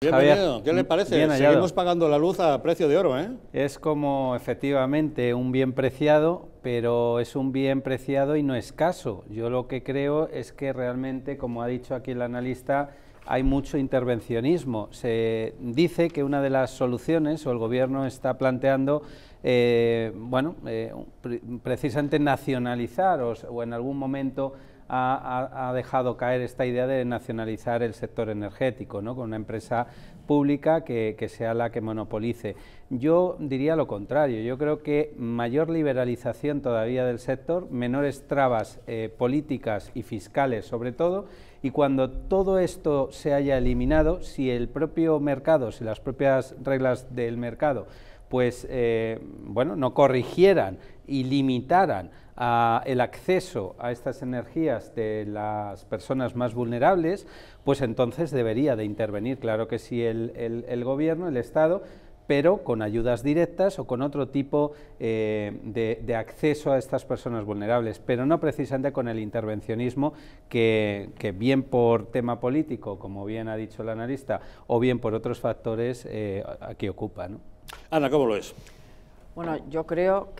¿qué le parece? Seguimos pagando la luz a precio de oro, ¿eh? Es como efectivamente un bien preciado, pero es un bien preciado y no escaso. Yo lo que creo es que realmente, como ha dicho aquí el analista, hay mucho intervencionismo. Se dice que una de las soluciones, o el gobierno está planteando, eh, bueno, eh, precisamente nacionalizar o en algún momento ha, dejado caer esta idea de nacionalizar el sector energético, ¿no? con una empresa pública que, sea la que monopolice. Yo diría lo contrario, yo creo que mayor liberalización todavía del sector, menores trabas eh, políticas y fiscales sobre todo, y cuando todo esto se haya eliminado, si el propio mercado, si las propias reglas del mercado, pues eh, bueno, no corrigieran y limitaran el acceso a estas energías de las personas más vulnerables, pues entonces debería de intervenir, claro que sí, el, el, gobierno, el Estado, pero con ayudas directas o con otro tipo eh, de, acceso a estas personas vulnerables, pero no precisamente con el intervencionismo que, que, bien por tema político, como bien ha dicho el analista, o bien por otros factores eh, que aquí ocupa. ¿no? Ana, ¿cómo lo es? Bueno, yo creo